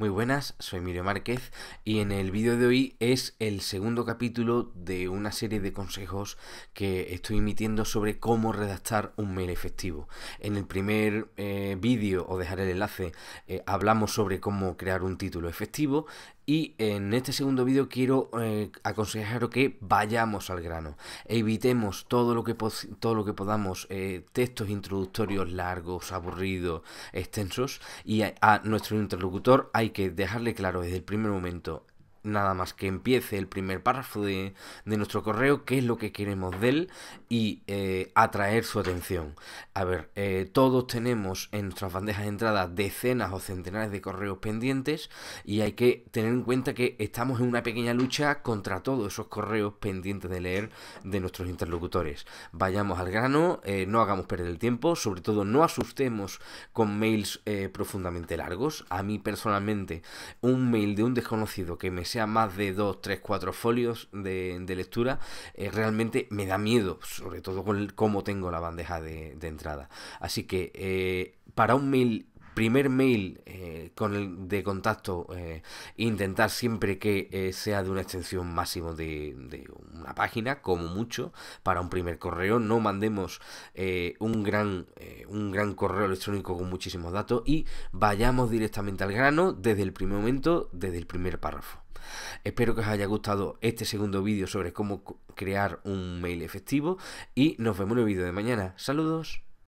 Muy buenas, soy Emilio Márquez y en el vídeo de hoy es el segundo capítulo de una serie de consejos que estoy emitiendo sobre cómo redactar un mail efectivo. En el primer eh, vídeo, os dejaré el enlace, eh, hablamos sobre cómo crear un título efectivo. Y en este segundo vídeo quiero eh, aconsejaros que vayamos al grano. Evitemos todo lo que, todo lo que podamos, eh, textos introductorios largos, aburridos, extensos. Y a, nuestro interlocutor hay que dejarle claro desde el primer momento, nada más que empiece el primer párrafo de, nuestro correo, qué es lo que queremos de él y eh, atraer su atención. A ver, eh, todos tenemos en nuestras bandejas de entrada decenas o centenares de correos pendientes y hay que tener en cuenta que estamos en una pequeña lucha contra todos esos correos pendientes de leer de nuestros interlocutores. Vayamos al grano, eh, no hagamos perder el tiempo, sobre todo no asustemos con mails profundamente largos. A mí personalmente, un mail de un desconocido que me sea más de 2, 3, 4 folios de, lectura, eh, realmente me da miedo, sobre todo con cómo tengo la bandeja de, entrada. Así que eh, para un mail primer mail eh, con el de contacto intentar siempre que sea de una extensión máximo de, de, una página, como mucho, para un primer correo. No mandemos eh, un, gran, eh, un gran correo electrónico con muchísimos datos y vayamos directamente al grano desde el primer momento, desde el primer párrafo. Espero que os haya gustado este segundo vídeo sobre cómo crear un mail efectivo y nos vemos en el vídeo de mañana. Saludos.